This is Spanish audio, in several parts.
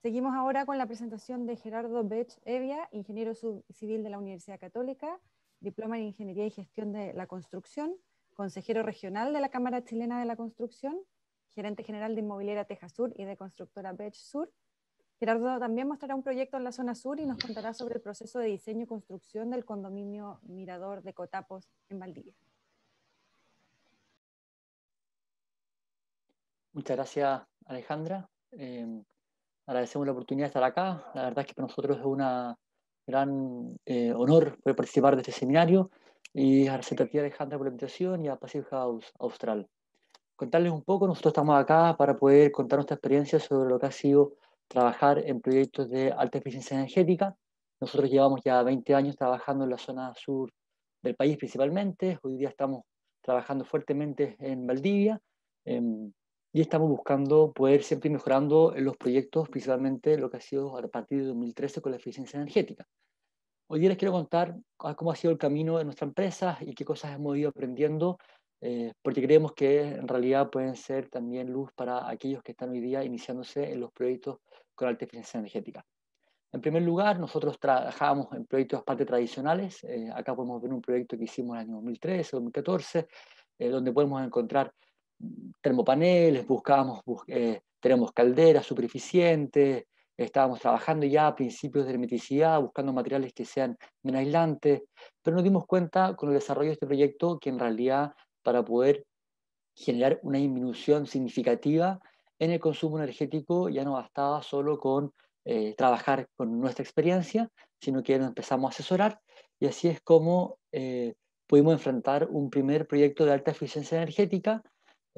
Seguimos ahora con la presentación de Gerardo Bech Evia, ingeniero civil de la Universidad Católica, diploma en Ingeniería y Gestión de la Construcción, consejero regional de la Cámara Chilena de la Construcción, gerente general de Inmobiliaria Tejasur Sur y de Constructora Bech Sur. Gerardo también mostrará un proyecto en la zona sur y nos contará sobre el proceso de diseño y construcción del condominio Mirador de Cotapos en Valdivia. Muchas gracias, Alejandra. Eh, agradecemos la oportunidad de estar acá. La verdad es que para nosotros es un gran eh, honor poder participar de este seminario y agradecer a ti Alejandra por la invitación y a Passive House Austral. Contarles un poco, nosotros estamos acá para poder contar nuestra experiencia sobre lo que ha sido trabajar en proyectos de alta eficiencia energética. Nosotros llevamos ya 20 años trabajando en la zona sur del país principalmente. Hoy día estamos trabajando fuertemente en Valdivia y estamos buscando poder siempre ir mejorando en los proyectos, principalmente lo que ha sido a partir de 2013 con la eficiencia energética. Hoy día les quiero contar cómo ha sido el camino de nuestra empresa y qué cosas hemos ido aprendiendo, eh, porque creemos que en realidad pueden ser también luz para aquellos que están hoy día iniciándose en los proyectos con alta eficiencia energética. En primer lugar, nosotros trabajamos en proyectos parte tradicionales. Eh, acá podemos ver un proyecto que hicimos en el año 2013, 2014, eh, donde podemos encontrar termopaneles, buscábamos, eh, tenemos calderas superficientes, estábamos trabajando ya a principios de hermeticidad, buscando materiales que sean menos aislantes, pero nos dimos cuenta con el desarrollo de este proyecto que en realidad para poder generar una disminución significativa en el consumo energético ya no bastaba solo con eh, trabajar con nuestra experiencia, sino que empezamos a asesorar y así es como eh, pudimos enfrentar un primer proyecto de alta eficiencia energética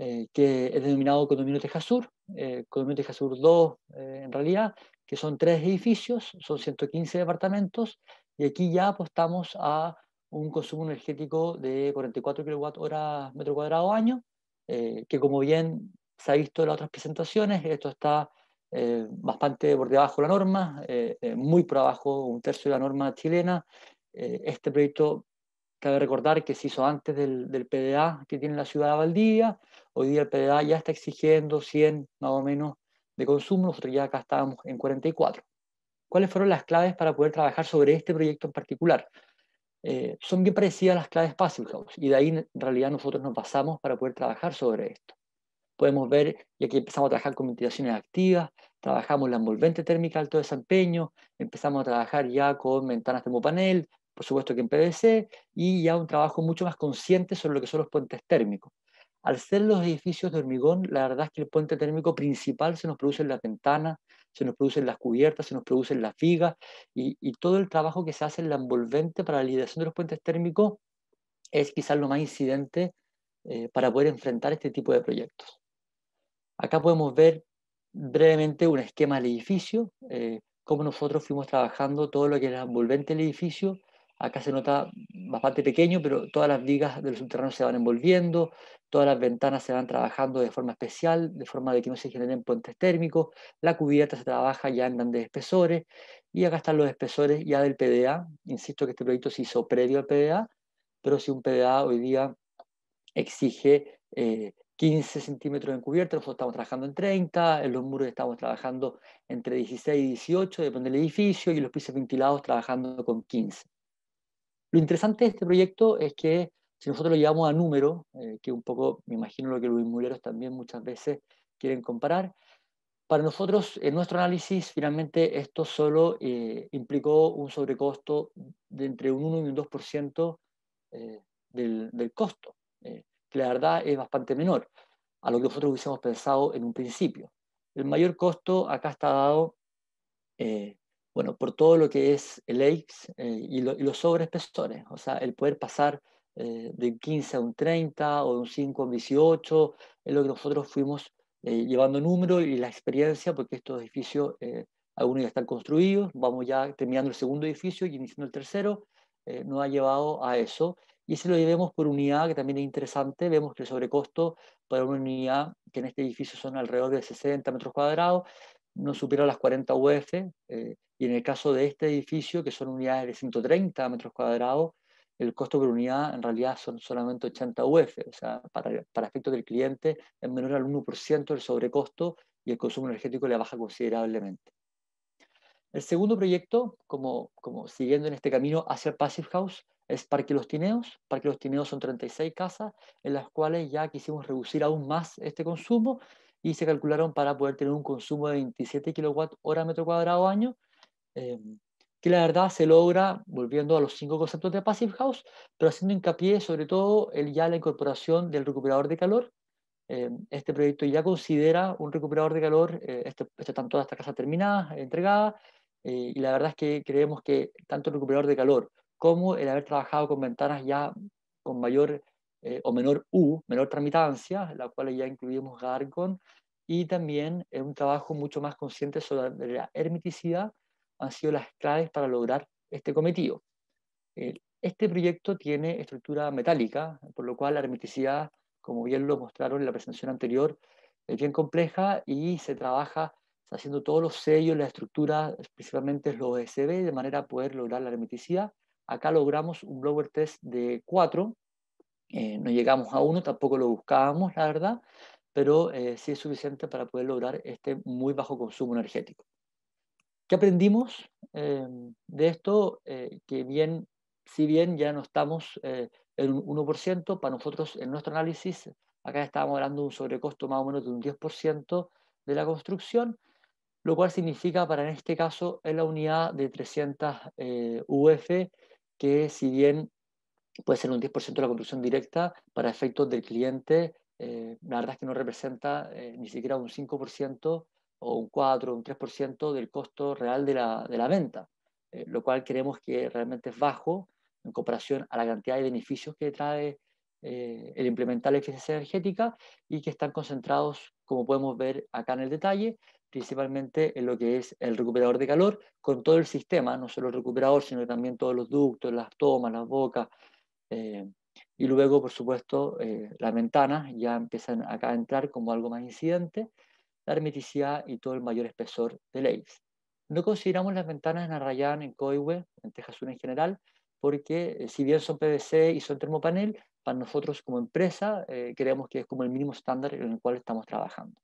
eh, que es denominado Condominio Tejasur, Sur, eh, Condominio Tejasur 2 eh, en realidad, que son tres edificios, son 115 departamentos, y aquí ya apostamos a un consumo energético de 44 kWh metro cuadrado año, que como bien se ha visto en las otras presentaciones, esto está bastante por debajo de la norma, muy por abajo, un tercio de la norma chilena. este proyecto Cabe recordar que se hizo antes del, PDA que tiene la ciudad de Valdivia. Hoy día el PDA ya está exigiendo 100 más o menos de consumo. Nosotros ya acá estábamos en 44. ¿Cuáles fueron las claves para poder trabajar sobre este proyecto en particular? Eh, son bien parecidas las claves Passive House y de ahí en realidad nosotros nos basamos para poder trabajar sobre esto. Podemos ver, y aquí empezamos a trabajar con ventilaciones activas, trabajamos la envolvente térmica de alto desempeño, empezamos a trabajar ya con ventanas termopanel, por supuesto que en PVC, y ya un trabajo mucho más consciente sobre lo que son los puentes térmicos. Al ser los edificios de hormigón, la verdad es que el puente térmico principal se nos produce en la ventana se nos producen las cubiertas, se nos producen las vigas, y, todo el trabajo que se hace en la envolvente para la lidiación de los puentes térmicos es quizás lo más incidente eh, para poder enfrentar este tipo de proyectos. Acá podemos ver brevemente un esquema del edificio, eh, cómo nosotros fuimos trabajando todo lo que es la envolvente del edificio, Acá se nota bastante pequeño, pero todas las vigas del subterráneo se van envolviendo, todas las ventanas se van trabajando de forma especial, de forma de que no se generen puentes térmicos, la cubierta se trabaja ya en grandes espesores, y acá están los espesores ya del PDA. Insisto que este proyecto se hizo previo al PDA, pero si un PDA hoy día exige 15 eh, centímetros de cubierta, nosotros estamos trabajando en 30, en los muros estamos trabajando entre 16 y 18, depende del edificio, y los pisos ventilados trabajando con 15. Lo interesante de este proyecto es que si nosotros lo llevamos a número, eh, que un poco me imagino lo que los inmobiliarios también muchas veces quieren comparar, para nosotros, en nuestro análisis, finalmente esto solo eh, implicó un sobrecosto de entre un 1 y un 2% eh, del, del, costo, eh, que la verdad es bastante menor a lo que nosotros hubiésemos pensado en un principio. El mayor costo acá está dado eh, bueno, por todo lo que es el EX eh, y, los o sea, el poder pasar eh, de un 15 a un 30 o de un 5 a un 18, es lo que nosotros fuimos eh, llevando número y la experiencia, porque estos edificios, algunos ya están construidos, vamos ya terminando el segundo edificio y iniciando el tercero, nos ha llevado a eso. Y si lo llevemos por unidad, que también es interesante, vemos que el sobrecosto para una unidad, que en este edificio son alrededor de 60 metros cuadrados, no supera las 40 UF, eh, y en el caso de este edificio, que son unidades de 130 metros cuadrados, el costo por unidad en realidad son solamente 80 UF, o sea, para, para del cliente es menor al 1% el sobrecosto y el consumo energético le baja considerablemente. El segundo proyecto, como, siguiendo en este camino hacia el Passive House, es Parque Los Tineos. Parque Los Tineos son 36 casas en las cuales ya quisimos reducir aún más este consumo y se calcularon para poder tener un consumo de 27 kWh metro cuadrado año, eh, que la verdad se logra volviendo a los cinco conceptos de Passive House, pero haciendo hincapié sobre todo el, ya la incorporación del recuperador de calor. Eh, este proyecto ya considera un recuperador de calor, eh, este, están todas estas casas terminadas, entregadas, eh, y la verdad es que creemos que tanto el recuperador de calor como el haber trabajado con ventanas ya con mayor eh, o menor U, menor tramitancia, la cual ya incluimos Gargon, y también es un trabajo mucho más consciente sobre la hermeticidad han sido las claves para lograr este cometido. Eh, este proyecto tiene estructura metálica, por lo cual la hermeticidad, como bien lo mostraron en la presentación anterior, es bien compleja y se trabaja haciendo todos los sellos, la estructura, principalmente los OSB, e de manera a poder lograr la hermeticidad. Acá logramos un blower test de 4, eh, no llegamos a uno, tampoco lo buscábamos, la verdad, pero eh, sí es suficiente para poder lograr este muy bajo consumo energético. ¿Qué aprendimos em, de esto? Eh, que bien, si bien ya no estamos en un 1%, para nosotros en nuestro análisis, acá estábamos hablando de un sobrecosto más o menos de un 10% de la construcción, lo cual significa para en este caso en la unidad de 300 UF, que si bien puede ser un 10% de la construcción directa para efectos del cliente. Eh, la verdad es que no representa eh, ni siquiera un 5% o un 4 o un 3% del costo real de la, de la venta, eh, lo cual creemos que realmente es bajo en comparación a la cantidad de beneficios que trae el implementar la eficiencia energética y que están concentrados, como podemos ver acá en el detalle, principalmente en lo que es el recuperador de calor, con todo el sistema, no solo el recuperador, sino también todos los ductos, las tomas, las bocas, eh, y luego, por supuesto, eh, las ventanas ya empiezan acá a entrar como algo más incidente, la hermeticidad y todo el mayor espesor de leyes. No consideramos las ventanas en Arrayán, en Coihue, en Texas en general, porque eh, si bien son PVC y son termopanel, para nosotros como empresa creemos que es como el mínimo estándar en el cual estamos trabajando.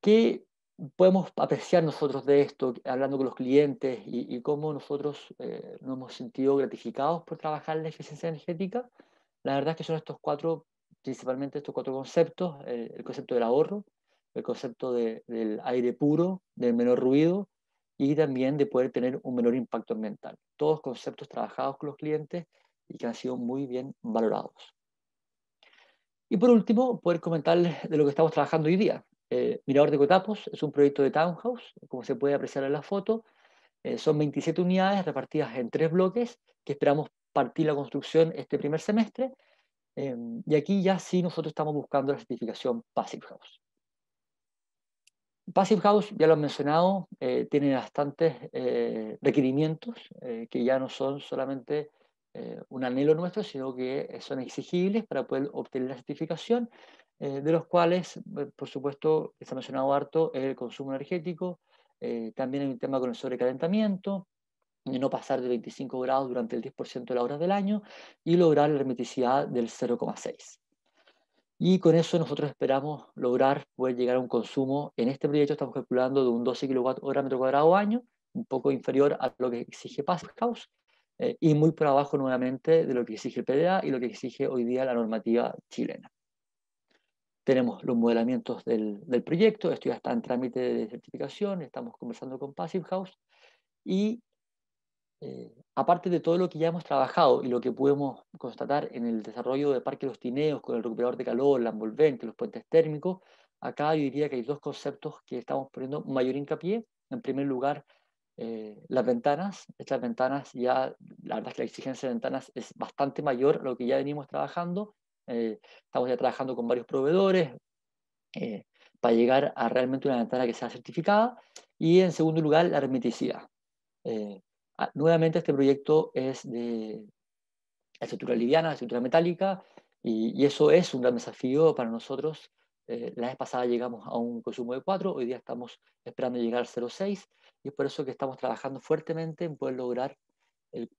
¿Qué podemos apreciar nosotros de esto, hablando con los clientes y, cómo nosotros eh, nos hemos sentido gratificados por trabajar la eficiencia energética? La verdad es que son estos cuatro, principalmente estos cuatro conceptos, eh, el, concepto del ahorro, el concepto del aire puro, del menor ruido y también de poder tener un menor impacto ambiental. Todos conceptos trabajados con los clientes y que han sido muy bien valorados. Y por último, poder comentarles de lo que estamos trabajando hoy día. Eh, Mirador de Cotapos es un proyecto de townhouse, como se puede apreciar en la foto. Eh, son 27 unidades repartidas en tres bloques que esperamos partir la construcción este primer semestre. Em, y aquí ya sí nosotros estamos buscando la certificación Passive House. Passive House, ya lo han mencionado, eh, tiene bastantes requerimientos que ya no son solamente un anhelo nuestro, sino que son exigibles para poder obtener la certificación. Eh, de los cuales, eh, por supuesto, está mencionado harto el consumo energético, eh, también el un tema con el sobrecalentamiento, de no pasar de 25 grados durante el 10% de las horas del año y lograr la hermeticidad del 0,6. Y con eso nosotros esperamos lograr poder llegar a un consumo, en este proyecto estamos calculando de un 12 kWh metro cuadrado año, un poco inferior a lo que exige PASCAUS, y muy por abajo nuevamente de lo que exige el PDA y lo que exige hoy día la normativa chilena. Tenemos los modelamientos del, proyecto, esto ya está en trámite de certificación, estamos conversando con Passive House y eh, aparte de todo lo que ya hemos trabajado y lo que pudimos constatar en el desarrollo de Parque Los Tineos con el recuperador de calor, la envolvente, los puentes térmicos, acá yo diría que hay dos conceptos que estamos poniendo mayor hincapié. En primer lugar, eh, las ventanas, estas ventanas ya, la verdad es que la exigencia de ventanas es bastante mayor a lo que ya venimos trabajando eh, estamos ya trabajando con varios proveedores eh, para llegar a realmente una ventana que sea certificada. Y en segundo lugar, la hermeticidad. Eh, nuevamente, este proyecto es de estructura liviana, estructura metálica, y, eso es un gran desafío para nosotros. la vez pasada llegamos a un consumo de 4, hoy día estamos esperando llegar a 0,6, y es por eso que estamos trabajando fuertemente en poder lograr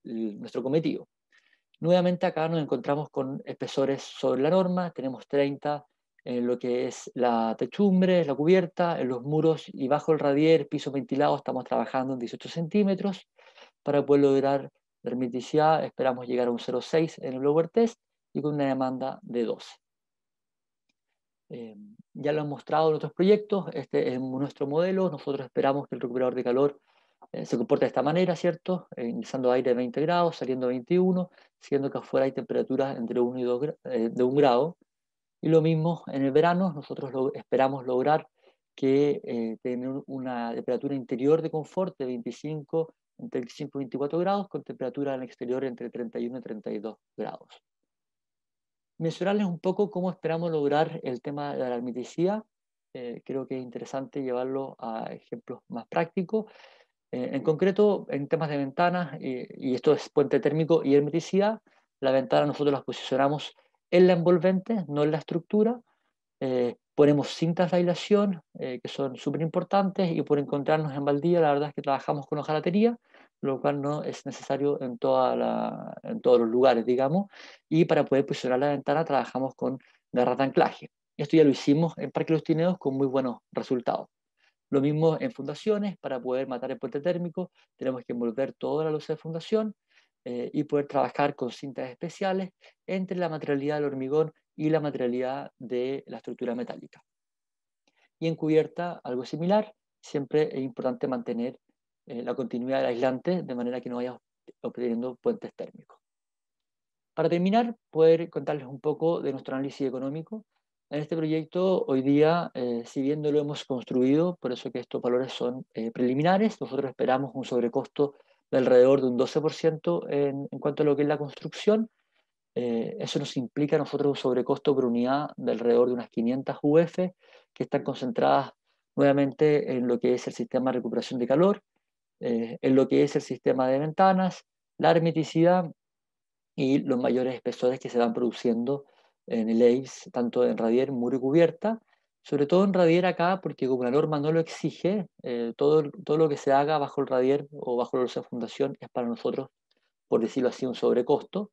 nuestro cometido. Nuevamente acá nos encontramos con espesores sobre la norma, tenemos 30 en lo que es la techumbre, la cubierta, en los muros y bajo el radier, piso ventilado, estamos trabajando en 18 centímetros. Para poder lograr hermeticidad esperamos llegar a un 0,6 en el lower test y con una demanda de 12. Em, ya lo han mostrado en otros proyectos, este es nuestro modelo, nosotros esperamos que el recuperador de calor eh, se comporta de esta manera, ¿cierto? Eh, Iniciando aire de 20 grados, saliendo a 21, siendo que afuera hay temperaturas entre 1 y 2 eh, de 1 grado. Y lo mismo en el verano, nosotros esperamos lograr que tener una temperatura interior de confort de 25, entre 25 y 24 grados, con temperatura en el exterior entre 31 y 32 grados. Mencionarles un poco cómo esperamos lograr el tema de la hermeticidad. creo que es interesante llevarlo a ejemplos más prácticos. Eh, en concreto, en temas de ventanas, eh, y esto es puente térmico y hermeticidad, la ventana nosotros la posicionamos en la envolvente, no en la estructura. Eh, ponemos cintas de aislación, que son súper importantes, y por encontrarnos en Valdivia, la verdad es que trabajamos con hojalatería, lo cual no es necesario en, en todos los lugares, digamos, y para poder posicionar la ventana trabajamos con garra de anclaje. Esto ya lo hicimos en Parque Los Tineos con muy buenos resultados. Lo mismo en fundaciones, para poder matar el puente térmico tenemos que envolver toda la luz de fundación eh, y poder trabajar con cintas especiales entre la materialidad del hormigón y la materialidad de la estructura metálica. Y en cubierta, algo similar, siempre es importante mantener eh, la continuidad del aislante de manera que no vaya obteniendo puentes térmicos. Para terminar, poder contarles un poco de nuestro análisis económico. En este proyecto, hoy día, eh, si bien no lo hemos construido, por eso que estos valores son eh, preliminares, nosotros esperamos un sobrecosto de alrededor de un 12% en, cuanto a lo que es la construcción. Eh, eso nos implica a nosotros un sobrecosto por unidad de alrededor de unas 500 UF que están concentradas nuevamente en lo que es el sistema de recuperación de calor, en lo que es el sistema de ventanas, la hermeticidad y los mayores espesores que se van produciendo en el EIS, tanto en Radier, muro y cubierta, sobre todo en Radier acá, porque como la norma no lo exige, eh, todo, todo lo que se haga bajo el Radier o bajo la de fundación es para nosotros, por decirlo así, un sobrecosto.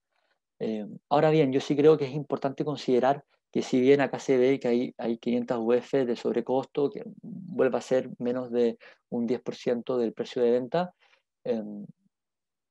Eh, ahora bien, yo sí creo que es importante considerar que si bien acá se ve que hay, hay 500 UF de sobrecosto, que vuelva a ser menos de un 10% del precio de venta, em,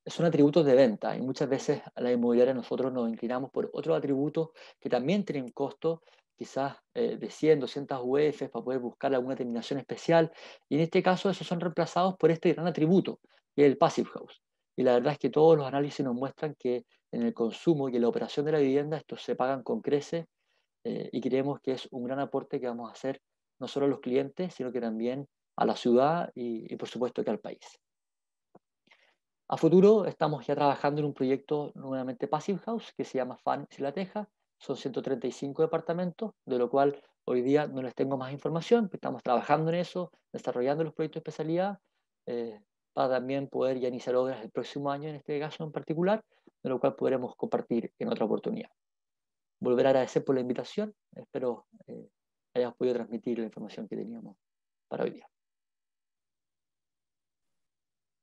son atributos de venta y muchas veces a la inmobiliaria nosotros nos inclinamos por otros atributos que también tienen costo, quizás eh, de 100, 200 UF para poder buscar alguna terminación especial. Y en este caso esos son reemplazados por este gran atributo, que es el Passive House. Y la verdad es que todos los análisis nos muestran que en el consumo y en la operación de la vivienda estos se pagan con creces eh, y creemos que es un gran aporte que vamos a hacer no solo a los clientes, sino que también a la ciudad y, y por supuesto que al país. A futuro estamos ya trabajando en un proyecto nuevamente Passive House que se llama Fan La Teja. Son 135 departamentos, de lo cual hoy día no les tengo más información, estamos trabajando en eso, desarrollando los proyectos de especialidad eh, para también poder ya iniciar obras el próximo año en este caso en particular, de lo cual podremos compartir en otra oportunidad. Volver a agradecer por la invitación, espero eh, hayamos podido transmitir la información que teníamos para hoy día.